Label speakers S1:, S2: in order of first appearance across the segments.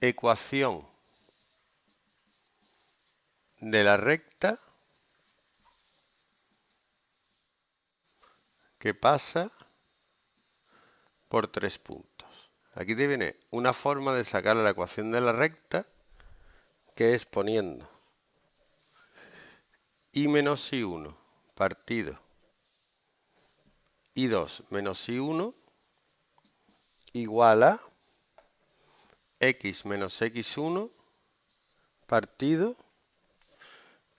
S1: ecuación de la recta que pasa por tres puntos. Aquí te viene una forma de sacar la ecuación de la recta que es poniendo y menos y 1 partido y 2 menos y 1 igual a x menos x1 partido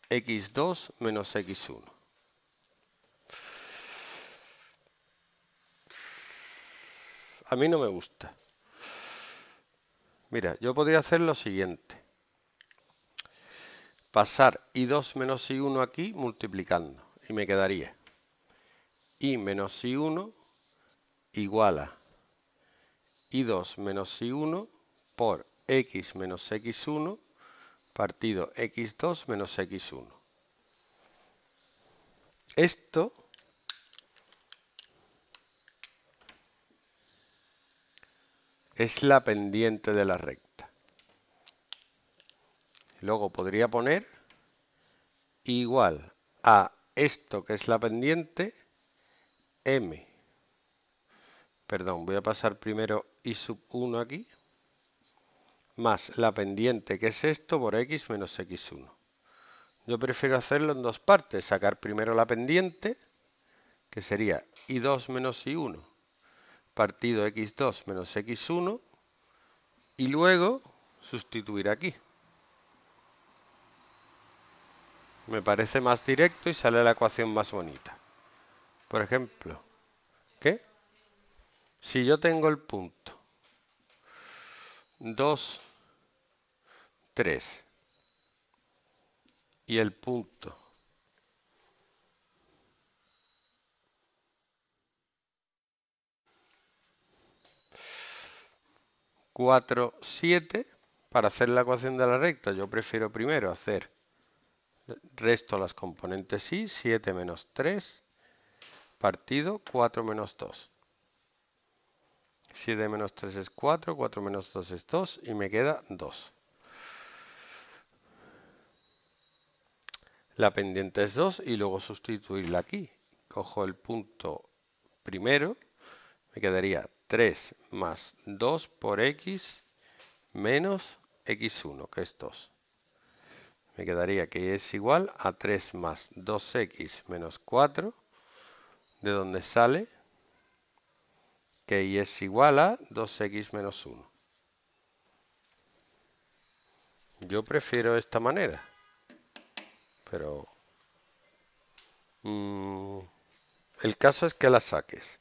S1: x2 menos x1. A mí no me gusta. Mira, yo podría hacer lo siguiente. Pasar y 2 menos y 1 aquí multiplicando. Y me quedaría Y menos y 1 igual a i2 menos y 1 por x menos x1 partido x2 menos x1. Esto es la pendiente de la recta. Luego podría poner igual a esto que es la pendiente, m. Perdón, voy a pasar primero y sub 1 aquí más la pendiente que es esto por x menos x1. Yo prefiero hacerlo en dos partes, sacar primero la pendiente, que sería y 2 menos y 1 partido x2 menos x1 y luego sustituir aquí. Me parece más directo y sale la ecuación más bonita. Por ejemplo, ¿qué? Si yo tengo el punto 2, 3 y el punto. 4, 7. para hacer la ecuación de la recta, yo prefiero primero hacer resto a las componentes y, 7 menos 3, partido 4 menos 2. 7 menos 3 es 4, 4 menos 2 es 2 y me queda 2. La pendiente es 2 y luego sustituirla aquí. Cojo el punto primero, me quedaría 3 más 2 por x menos x1, que es 2. Me quedaría que es igual a 3 más 2x menos 4, de donde sale que y es igual a 2x menos 1. Yo prefiero esta manera, pero... Mm, el caso es que la saques.